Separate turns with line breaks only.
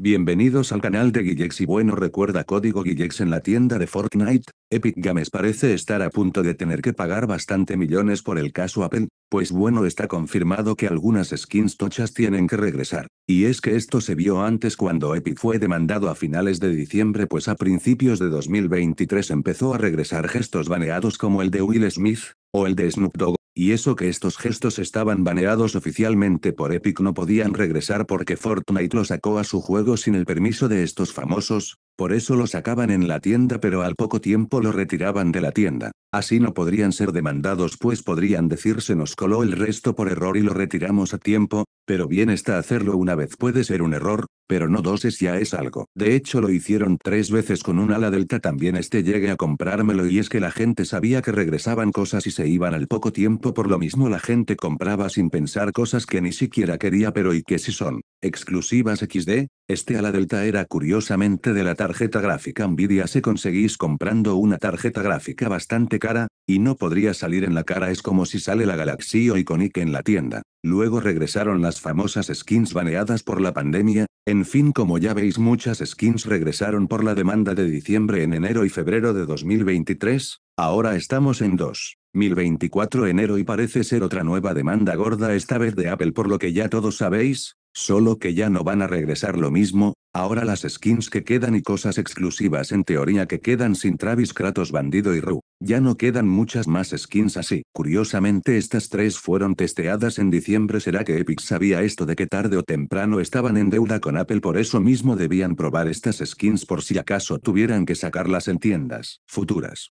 Bienvenidos al canal de Guillex y bueno recuerda código Guillex en la tienda de Fortnite, Epic Games parece estar a punto de tener que pagar bastante millones por el caso Apple, pues bueno está confirmado que algunas skins tochas tienen que regresar, y es que esto se vio antes cuando Epic fue demandado a finales de diciembre pues a principios de 2023 empezó a regresar gestos baneados como el de Will Smith, o el de Snoop Dogg y eso que estos gestos estaban baneados oficialmente por Epic no podían regresar porque Fortnite lo sacó a su juego sin el permiso de estos famosos, por eso lo sacaban en la tienda pero al poco tiempo lo retiraban de la tienda. Así no podrían ser demandados pues podrían decir se nos coló el resto por error y lo retiramos a tiempo, pero bien está hacerlo una vez puede ser un error, pero no dos es ya es algo. De hecho lo hicieron tres veces con un ala delta también este llegue a comprármelo y es que la gente sabía que regresaban cosas y se iban al poco tiempo por lo mismo la gente compraba sin pensar cosas que ni siquiera quería pero y que si son Exclusivas XD, este a la delta era curiosamente de la tarjeta gráfica Nvidia se conseguís comprando una tarjeta gráfica bastante cara, y no podría salir en la cara es como si sale la Galaxy o Iconic en la tienda. Luego regresaron las famosas skins baneadas por la pandemia, en fin como ya veis muchas skins regresaron por la demanda de diciembre en enero y febrero de 2023, ahora estamos en 2. enero y parece ser otra nueva demanda gorda esta vez de Apple por lo que ya todos sabéis, Solo que ya no van a regresar lo mismo, ahora las skins que quedan y cosas exclusivas en teoría que quedan sin Travis Kratos Bandido y Ru, ya no quedan muchas más skins así. Curiosamente estas tres fueron testeadas en diciembre será que Epic sabía esto de que tarde o temprano estaban en deuda con Apple por eso mismo debían probar estas skins por si acaso tuvieran que sacarlas en tiendas futuras.